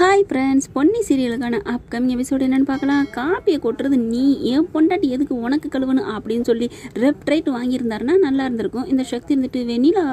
hi friends Ponni சீரியலுக்கான upcoming episode என்னென்னு பார்க்கலாம் காப்பியை கொட்டுறது நீ ஏன் பொண்டாட்டி எதுக்கு உனக்கு கழுவணும் அப்படின்னு சொல்லி ரெப்ட்ரைட் வாங்கியிருந்தாருன்னா நல்லா இருந்திருக்கும் இந்த சக்தி இருந்துட்டு வெண்ணிலா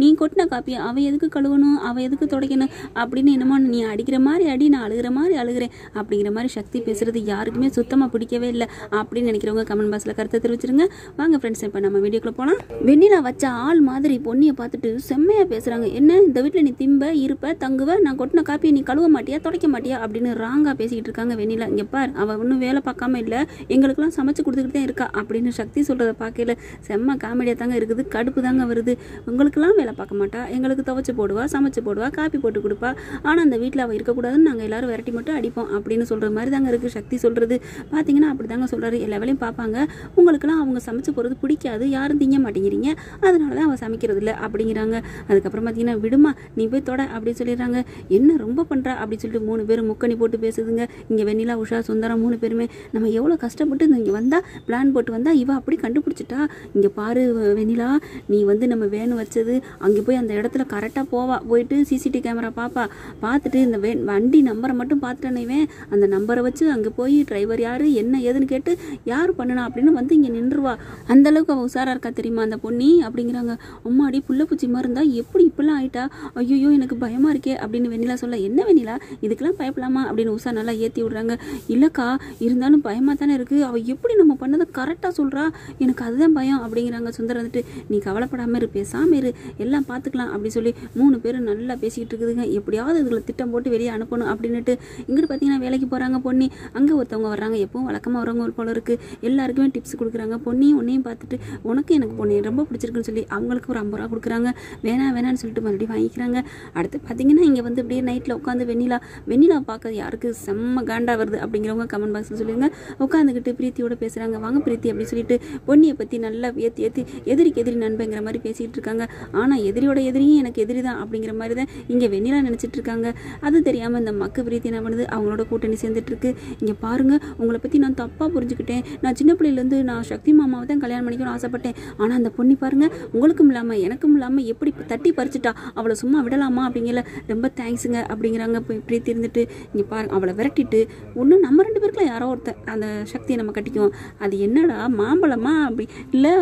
நீ கொட்டின காப்பியை அவள் எதுக்கு கழுவணும் அவள் எதுக்கு துடைக்கணும் அப்படின்னு என்னமோ நீ அடிக்கிற மாதிரி அடி நான் அழுகிற மாதிரி அழுகிறேன் அப்படிங்கிற மாதிரி சக்தி பேசுகிறது யாருக்குமே சுத்தமாக பிடிக்கவே இல்லை அப்படின்னு நினைக்கிறவங்க கமெண்ட் பாக்ஸில் கருத்தை தெரிவிச்சிருங்க வாங்க ஃப்ரெண்ட்ஸ் இப்போ நம்ம வீடியோக்குள்ளே போனால் வெண்ணிலா வச்ச ஆள் மாதிரி பொன்னியை பார்த்துட்டு செம்மையாக பேசுகிறாங்க என்ன இந்த வீட்டில் நீ திம்ப இருப்ப தங்குவ நான் கொட்டின காப்பியை நீ கழுவ மாட்டியா ஏன் துடைக்க மாட்டியா அப்படின்னு ராங்காக பேசிக்கிட்டு இருக்காங்க வெண்ணில இங்கே பார் அவள் ஒன்றும் வேலை பார்க்காம இல்லை எங்களுக்கெல்லாம் சமைச்சு கொடுத்துக்கிட்டு தான் இருக்கா அப்படின்னு சக்தி சொல்கிறத பார்க்கல செம்ம காமெடியாக தாங்க இருக்குது கடுப்பு தாங்க வருது உங்களுக்கெல்லாம் வேலை பார்க்க மாட்டா எங்களுக்கு துவைச்சு போடுவா சமைச்சு போடுவா காப்பி போட்டு கொடுப்பா ஆனால் அந்த வீட்டில் அவள் இருக்கக்கூடாதுன்னு நாங்கள் எல்லாரும் விரட்டி மட்டும் அடிப்போம் அப்படின்னு சொல்கிற மாதிரி தாங்க இருக்குது சக்தி சொல்கிறது பார்த்தீங்கன்னா அப்படி தாங்க சொல்கிறாரு எல்லா வேலையும் பார்ப்பாங்க உங்களுக்கெல்லாம் அவங்க சமைச்சு போகிறது பிடிக்காது யாரும் திங்க மாட்டேங்கிறீங்க அதனால தான் அவள் சமைக்கிறது இல்லை அப்படிங்கிறாங்க அதுக்கப்புறம் பார்த்தீங்கன்னா விடுமா நீ போய் தொட அப்படின்னு சொல்லிடுறாங்க என்ன ரொம்ப பண்ணுறா அப்படி சொல்லிட்டு மூணு பேரும் முக்கணி போட்டு பேசுதுங்க இங்கே வெண்ணிலா உஷா சுந்தரம் மூணு பேருமே நம்ம எவ்வளோ கஷ்டப்பட்டு இங்கே வந்தால் பிளான் போட்டு வந்தால் இவ அப்படி கண்டுபிடிச்சிட்டா இங்கே பாரு வெண்ணிலா நீ வந்து நம்ம வேணு வச்சது அங்கே போய் அந்த இடத்துல கரெக்டாக போவா போயிட்டு சிசிடி கேமரா பாப்பா பார்த்துட்டு இந்த வேன் வண்டி நம்பரை மட்டும் பார்த்துட்டேனேவேன் அந்த நம்பரை வச்சு அங்கே போய் டிரைவர் யார் என்ன ஏதுன்னு கேட்டு யார் பண்ணணும் அப்படின்னு வந்து இங்கே நின்றுவா அந்தளவுக்கு அவள் உஷாராக இருக்கா தெரியுமா அந்த பொண்ணி அப்படிங்கிறாங்க அம்மாடி புள்ள பூச்சி இருந்தால் எப்படி இப்படிலாம் ஆயிட்டா ஐயோ எனக்கு பயமாக இருக்கே அப்படின்னு வெண்ணிலா சொல்ல என்ன வெண்ணிலா இதுக்கெல்லாம் பயப்படலாமா அப்படின்னு உஷா நல்லா ஏற்றி விடுறாங்க இல்லைக்கா இருந்தாலும் பயமாக தானே இருக்குது அவள் எப்படி நம்ம பண்ணதை கரெக்டாக சொல்கிறா எனக்கு அதுதான் பயம் அப்படிங்கிறாங்க சுந்தரம் வந்துட்டு நீ கவலைப்படாமல் இரு பேசாமல் இரு எல்லாம் பார்த்துக்கலாம் அப்படி சொல்லி மூணு பேரும் நல்லா பேசிக்கிட்டு இருக்குதுங்க எப்படியாவது இதில் திட்டம் போட்டு வெளியே அனுப்பணும் அப்படின்னுட்டு இங்கிட்டு பார்த்தீங்கன்னா வேலைக்கு போகிறாங்க பொன்னி அங்கே ஒருத்தவங்க வர்றாங்க எப்பவும் வழக்கமாக வரவங்க ஒரு போல இருக்குது எல்லாருக்குமே டிப்ஸ் கொடுக்குறாங்க பொண்ணையும் உன்னையும் பார்த்துட்டு உனக்கு எனக்கு பொண்ணு ரொம்ப பிடிச்சிருக்குன்னு சொல்லி அவங்களுக்கு ஒரு ஐம்பது ரூபா கொடுக்குறாங்க வேணாம் வேணான்னு சொல்லிட்டு மறுபடியும் வாங்கிக்கிறாங்க அடுத்து பார்த்தீங்கன்னா இங்கே வந்து இப்படியே நைட்டில் உட்காந்து வெண்ணிலா வெண்ணிலா வெண்ணிலா பார்க்க யாருக்கு செம்ம காண்டா வருது அப்படிங்கிறவங்க கமெண்ட் பாக்ஸில் சொல்லிடுங்க உட்காந்துக்கிட்டு பிரீத்தியோட பேசுகிறாங்க வாங்க பிரீத்தி அப்படின்னு சொல்லிட்டு பொன்னியை பற்றி நல்லா ஏற்றி ஏற்றி எதிரிக்கு எதிரி நண்பங்கிற மாதிரி பேசிகிட்டு இருக்காங்க ஆனால் எதிரியோட எதிரியும் எனக்கு எதிரி தான் அப்படிங்கிற மாதிரி தான் இங்கே வெண்ணிலா நினச்சிட்டு இருக்காங்க அது தெரியாமல் இந்த மக்கு பிரீத்தி என்ன பண்ணுது அவங்களோட கூட்டணி சேர்ந்துட்டுருக்கு இங்கே பாருங்கள் உங்களை பற்றி நான் தப்பாக புரிஞ்சுக்கிட்டேன் நான் சின்ன பிள்ளையிலேருந்து நான் சக்தி மாமாவை தான் கல்யாணம் பண்ணிக்கணும்னு ஆசைப்பட்டேன் ஆனால் அந்த பொண்ணி பாருங்கள் உங்களுக்கும் இல்லாமல் எனக்கும் இல்லாமல் எப்படி தட்டி பறிச்சிட்டா அவளை சும்மா விடலாமா அப்படிங்கிற ரொம்ப தேங்க்ஸுங்க அப்படிங்கிறாங்க இப்படியே திருந்துட்டு இங்கே பாரு அவளை விரட்டிட்டு ஒன்றும் நம்ம ரெண்டு பேருக்குள்ள யாரோ ஒருத்தர் அந்த சக்தியை நம்ம கட்டிக்குவோம் அது என்னடா மாம்பழமா அப்படி இல்லை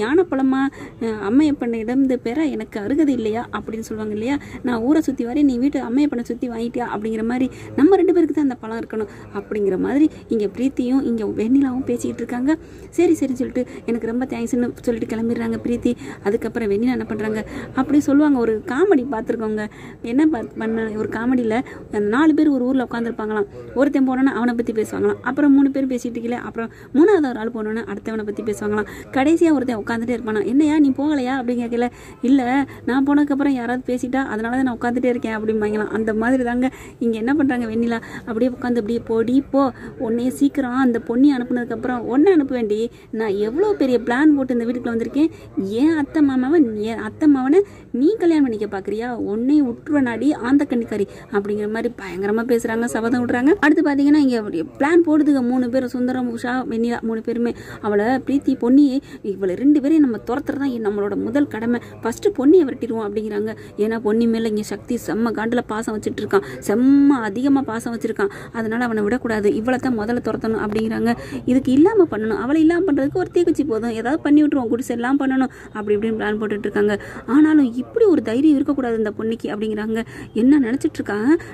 ஞானப்பழமா அம்மையப்பண்ண இடம்ந்து பெற எனக்கு அருகதை இல்லையா அப்படின்னு சொல்லுவாங்க இல்லையா நான் ஊரை சுற்றி வரேன் நீ வீட்டு அம்மையப்பண்ணை சுற்றி வாங்கிட்டியா அப்படிங்கிற மாதிரி நம்ம ரெண்டு பேருக்கு தான் அந்த பழம் இருக்கணும் அப்படிங்கிற மாதிரி இங்கே பிரீத்தியும் இங்கே வெண்ணிலாவும் பேசிக்கிட்டு இருக்காங்க சரி சரி சொல்லிட்டு எனக்கு ரொம்ப தேங்க்ஸ்ன்னு சொல்லிட்டு கிளம்பிடுறாங்க பிரீத்தி அதுக்கப்புறம் வெண்ணிலா என்ன பண்ணுறாங்க அப்படி சொல்லுவாங்க ஒரு காமெடி பார்த்துருக்கோங்க என்ன பண்ண ஒரு காமெடியில் அந்த நாலு பேர் ஒரு ஊரில் உட்காந்துருப்பாங்களாம் ஒருத்தன் போனோன்னா அவனை பற்றி பேசுவாங்களாம் அப்புறம் மூணு பேர் பேசிட்டு இருக்கல அப்புறம் மூணாவது ஒரு ஆள் போனோன்னா அடுத்தவனை பற்றி பேசுவாங்களாம் கடைசியாக ஒருத்தன் உட்காந்துட்டே இருப்பானா என்னையா நீ போகலையா அப்படின்னு கேட்கல இல்லை நான் போனதுக்கப்புறம் யாராவது பேசிட்டா அதனால தான் நான் உட்காந்துட்டே இருக்கேன் அப்படிம்பாங்களாம் அந்த மாதிரி தாங்க இங்கே என்ன பண்ணுறாங்க வெண்ணிலா அப்படியே உட்காந்து அப்படியே போடி போ உன்னையே சீக்கிரம் அந்த பொண்ணி அனுப்புனதுக்கப்புறம் ஒன்னே அனுப்ப வேண்டி நான் எவ்வளோ பெரிய பிளான் போட்டு இந்த வீட்டுக்குள்ள வந்திருக்கேன் ஏன் அத்தை மாமாவை என் அத்தை மாவனை நீ கல்யாணம் பண்ணிக்க பார்க்குறியா உன்னை உற்றுவனாடி ஆந்த கண்ணிக்காரி அப்படிங்கிற மாதிரி மாதிரி பயங்கரமாக பேசுகிறாங்க சபதம் விடுறாங்க அடுத்து பார்த்தீங்கன்னா இங்கே பிளான் போடுதுங்க மூணு பேரும் சுந்தரம் உஷா வெண்ணிலா மூணு பேருமே அவளை பிரீத்தி பொன்னி இவளை ரெண்டு பேரையும் நம்ம துரத்துறது நம்மளோட முதல் கடமை ஃபஸ்ட்டு பொன்னியை விரட்டிடுவோம் அப்படிங்கிறாங்க ஏன்னா பொன்னி மேலே இங்கே சக்தி செம்ம காண்டில் பாசம் வச்சுட்டு இருக்கான் செம்ம அதிகமாக பாசம் வச்சுருக்கான் அதனால் அவனை விடக்கூடாது இவளை தான் முதல்ல துரத்தணும் அப்படிங்கிறாங்க இதுக்கு இல்லாமல் பண்ணணும் அவளை இல்லாமல் பண்ணுறதுக்கு ஒரு தீக்குச்சி போதும் ஏதாவது பண்ணி விட்டுருவோம் குடிசை எல்லாம் பண்ணணும் அப்படி இப்படின்னு பிளான் இருக்காங்க ஆனாலும் இப்படி ஒரு தைரியம் இருக்கக்கூடாது இந்த பொண்ணுக்கு அப்படிங்கிறாங்க என்ன நினச்சிட்ருக்காங்க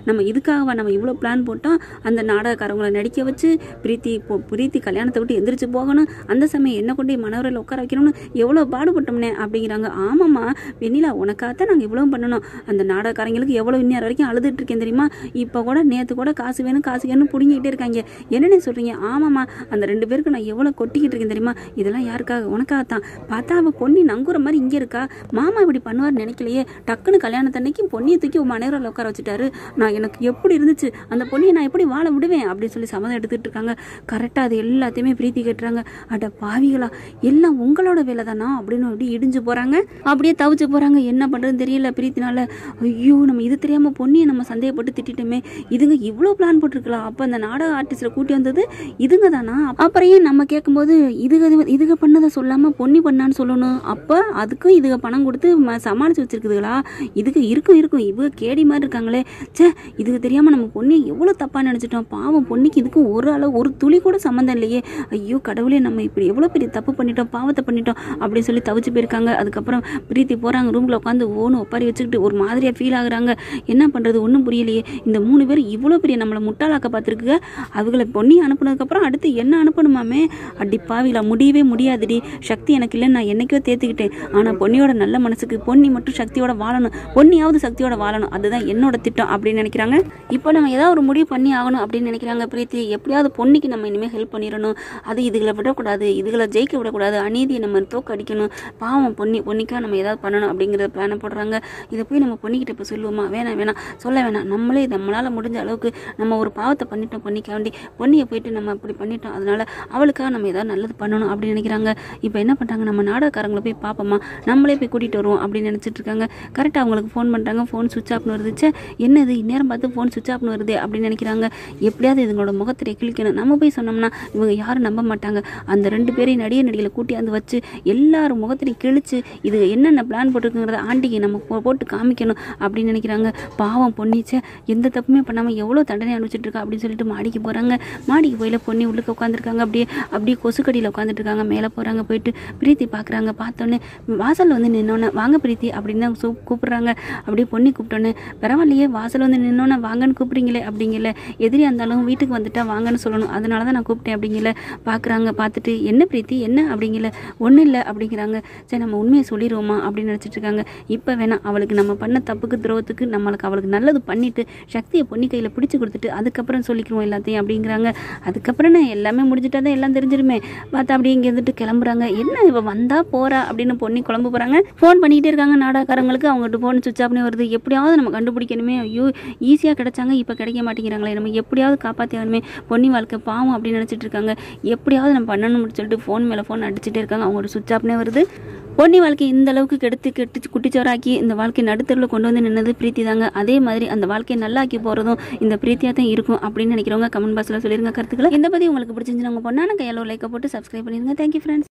நம்ம நம்ம இதுக்காகவா நம்ம இவ்வளோ பிளான் போட்டால் அந்த நாடகக்காரவங்களை நடிக்க வச்சு பிரீத்தி பிரீத்தி கல்யாணத்தை விட்டு எந்திரிச்சு போகணும் அந்த சமயம் என்ன கொண்டு மனவரில் உட்கார வைக்கணும்னு எவ்வளோ பாடுபட்டோம்னே அப்படிங்கிறாங்க ஆமாம்மா வெண்ணிலா உனக்காகத்தான் நாங்கள் இவ்வளோ பண்ணணும் அந்த நாடகக்காரங்களுக்கு எவ்வளோ இன்னும் வரைக்கும் அழுதுட்டு இருக்கேன் தெரியுமா இப்போ கூட நேற்று கூட காசு வேணும் காசு வேணும் பிடுங்கிக்கிட்டே இருக்காங்க என்னென்ன சொல்கிறீங்க ஆமாம்மா அந்த ரெண்டு பேருக்கு நான் எவ்வளோ கொட்டிக்கிட்டு இருக்கேன் தெரியுமா இதெல்லாம் யாருக்காக உனக்காகத்தான் பார்த்தா அவள் பொன்னி நங்குற மாதிரி இங்கே இருக்கா மாமா இப்படி பண்ணுவார் நினைக்கலையே டக்குன்னு கல்யாணத்தன்னைக்கு பொன்னியை தூக்கி மனைவரில் உட்கார வச்சுட்டாரு நான் என்ன உனக்கு எப்படி இருந்துச்சு அந்த பொண்ணியை நான் எப்படி வாழ விடுவேன் அப்படின்னு சொல்லி சம்மதம் எடுத்துகிட்டு இருக்காங்க கரெக்டாக அது எல்லாத்தையுமே பிரீத்தி கட்டுறாங்க அட பாவிகளா எல்லாம் உங்களோட வேலை தானா அப்படின்னு அப்படியே இடிஞ்சு போகிறாங்க அப்படியே தவிச்சு போகிறாங்க என்ன பண்ணுறதுன்னு தெரியல பிரீத்தினால ஐயோ நம்ம இது தெரியாமல் பொண்ணியை நம்ம சந்தேகப்பட்டு திட்டிட்டோமே இதுங்க இவ்வளோ பிளான் போட்டிருக்கலாம் அப்போ அந்த நாடக ஆர்டிஸ்டில் கூட்டி வந்தது இதுங்க தானா அப்புறம் ஏன் நம்ம கேட்கும்போது இதுக இதுக பண்ணதை சொல்லாமல் பொண்ணி பண்ணான்னு சொல்லணும் அப்போ அதுக்கும் இதுக பணம் கொடுத்து சமாளித்து வச்சுருக்குதுங்களா இதுக்கு இருக்கும் இருக்கும் இவங்க கேடி மாதிரி இருக்காங்களே சே இதுக்கு தெரியாமல் நம்ம பொண்ணை எவ்வளோ தப்பாக நினச்சிட்டோம் பாவம் பொண்ணுக்கு இதுக்கும் ஒரு அளவு ஒரு துளி கூட சம்மந்தம் இல்லையே ஐயோ கடவுளே நம்ம இப்படி எவ்வளோ பெரிய தப்பு பண்ணிட்டோம் பாவத்தை பண்ணிட்டோம் அப்படின்னு சொல்லி தவிச்சு போயிருக்காங்க அதுக்கப்புறம் பிரீத்தி போகிறாங்க ரூமில் உட்காந்து ஓன்னு ஒப்பாரி வச்சுக்கிட்டு ஒரு மாதிரியாக ஃபீல் ஆகுறாங்க என்ன பண்ணுறது ஒன்றும் புரியலையே இந்த மூணு பேர் இவ்வளோ பெரிய நம்மளை முட்டாளாக்க பார்த்துருக்குங்க அவங்கள பொண்ணி அனுப்புனதுக்கப்புறம் அடுத்து என்ன அனுப்பணுமாமே அடி பாவிலா முடியவே முடியாதுடி சக்தி எனக்கு இல்லைன்னு நான் என்றைக்கோ தேர்த்துக்கிட்டேன் ஆனால் பொண்ணியோட நல்ல மனசுக்கு பொன்னி மட்டும் சக்தியோட வாழணும் பொன்னியாவது சக்தியோட வாழணும் அதுதான் என்னோட திட்டம் அப்படின்னு நினைக்கிறாங்க பண்ணுறாங்க இப்போ நம்ம ஏதாவது ஒரு முடிவு பண்ணி ஆகணும் அப்படின்னு நினைக்கிறாங்க பிரீத்தி எப்படியாவது பொண்ணுக்கு நம்ம இனிமேல் ஹெல்ப் பண்ணிடணும் அது இதுகளை விடக்கூடாது இதுகளை ஜெயிக்க விடக்கூடாது அநீதியை நம்ம தோக்கடிக்கணும் பாவம் பொன்னி பொண்ணிக்காக நம்ம ஏதாவது பண்ணணும் அப்படிங்கிற பிளான போடுறாங்க இதை போய் நம்ம பொண்ணிக்கிட்ட இப்போ சொல்லுவோமா வேணாம் வேணாம் சொல்ல வேணாம் நம்மளே நம்மளால் முடிஞ்ச அளவுக்கு நம்ம ஒரு பாவத்தை பண்ணிட்டோம் வேண்டி பொண்ணியை போயிட்டு நம்ம இப்படி பண்ணிட்டோம் அதனால் அவளுக்காக நம்ம ஏதாவது நல்லது பண்ணணும் அப்படின்னு நினைக்கிறாங்க இப்போ என்ன பண்ணுறாங்க நம்ம நாடகக்காரங்களை போய் பார்ப்போமா நம்மளே போய் கூட்டிகிட்டு வருவோம் அப்படின்னு நினச்சிட்டு இருக்காங்க கரெக்டாக அவங்களுக்கு ஃபோன் பண்ணுறாங்க ஃபோன் சுவிச் ஆஃப்னு வருதுச்சு என்னது இந்நேரம் பார்த்து ஃபோன் சுவிச் ஆஃப்னு வருது அப்படின்னு நினைக்கிறாங்க எப்படியாவது இதுங்களோட முகத்திரை கிழிக்கணும் நம்ம போய் சொன்னோம்னா இவங்க யாரும் நம்ப மாட்டாங்க அந்த ரெண்டு பேரையும் நடிகை நடிகளை கூட்டியாந்து வச்சு எல்லாரும் முகத்திரையும் கிழிச்சு இது என்னென்ன பிளான் போட்டிருக்குங்கிறத ஆண்டிக்கு நம்ம போட்டு காமிக்கணும் அப்படின்னு நினைக்கிறாங்க பாவம் பொன்னிச்சே எந்த தப்புமே பண்ணாமல் எவ்வளோ தண்டனை இருக்கா அப்படின்னு சொல்லிட்டு மாடிக்கு போகிறாங்க மாடிக்கு போயில பொண்ணி உள்ளுக்கு உட்காந்துருக்காங்க அப்படியே அப்படியே கொசுக்கடியில் உட்காந்துட்ருக்காங்க மேலே போகிறாங்க போயிட்டு பிரீத்தி பார்க்குறாங்க பார்த்தோன்னே வாசல் வந்து நின்னோன்னே வாங்க பிரீத்தி அப்படின்னு தான் கூப்பிட்றாங்க அப்படியே பொண்ணி கூப்பிட்டோன்னே பரவாயில்லையே வாசல் வந்து நின்று இன்னொன்று வாங்கன்னு கூப்பிடுங்களே அப்படிங்கல எதிரி இருந்தாலும் வீட்டுக்கு வந்துட்டா வாங்கன்னு சொல்லணும் அதனால தான் நான் கூப்பிட்டேன் அப்படிங்கல பார்க்குறாங்க பார்த்துட்டு என்ன பிரீத்தி என்ன அப்படிங்கல ஒன்றும் இல்லை அப்படிங்கிறாங்க சரி நம்ம உண்மையை சொல்லிடுவோமா அப்படின்னு நினச்சிட்டு இருக்காங்க இப்போ வேணாம் அவளுக்கு நம்ம பண்ண தப்புக்கு துரோகத்துக்கு நம்மளுக்கு அவளுக்கு நல்லது பண்ணிவிட்டு சக்தியை பொன்னி கையில் பிடிச்சி கொடுத்துட்டு அதுக்கப்புறம் சொல்லிக்கிறோம் எல்லாத்தையும் அப்படிங்கிறாங்க அதுக்கப்புறம் நான் எல்லாமே முடிஞ்சிட்டா தான் எல்லாம் தெரிஞ்சிருமே பார்த்தா அப்படி இங்கே இருந்துட்டு கிளம்புறாங்க என்ன இவள் வந்தால் போகிறா அப்படின்னு பொன்னி குழம்பு போகிறாங்க ஃபோன் பண்ணிக்கிட்டே இருக்காங்க நாடாக்காரங்களுக்கு அவங்ககிட்ட ஃபோன் சுவிச் ஆஃப்னே வருது எப்படியாவது நம்ம கண்டுபிடிக்கணுமே ஐயோ ஈஸியாக கிடைச்சாங்க இப்போ கிடைக்க மாட்டேங்கிறாங்களே நம்ம எப்படியாவது காப்பாற்றியாகணுமே பொன்னி வாழ்க்கை பாவம் அப்படின்னு நினச்சிட்டு இருக்காங்க எப்படியாவது நம்ம பண்ணணும்னு சொல்லிட்டு ஃபோன் மேலே ஃபோன் அடிச்சுட்டே இருக்காங்க அவங்களோட சுவிட்ச் ஆப்னே வருது பொன்னி வாழ்க்கை இந்த அளவுக்கு கெடுத்து கெட்டு குட்டிச்சோராக்கி இந்த வாழ்க்கை நடுத்தரில் கொண்டு வந்து நின்னது பிரீத்தி தாங்க அதே மாதிரி அந்த வாழ்க்கையை நல்லாக்கி போகிறதும் இந்த பிரீத்தியாக தான் இருக்கும் அப்படின்னு நினைக்கிறவங்க கமெண்ட் பாக்ஸில் சொல்லிருங்க கருத்துக்களை இந்த பற்றி உங்களுக்கு பிடிச்சிருந்து நாங்கள் பொண்ணான கையில் லைக்கை போட்டு சப்ஸ்கிரைப் பண்ணிருங்க தேங்க்யூ ஃப்ரெண்ட்ஸ்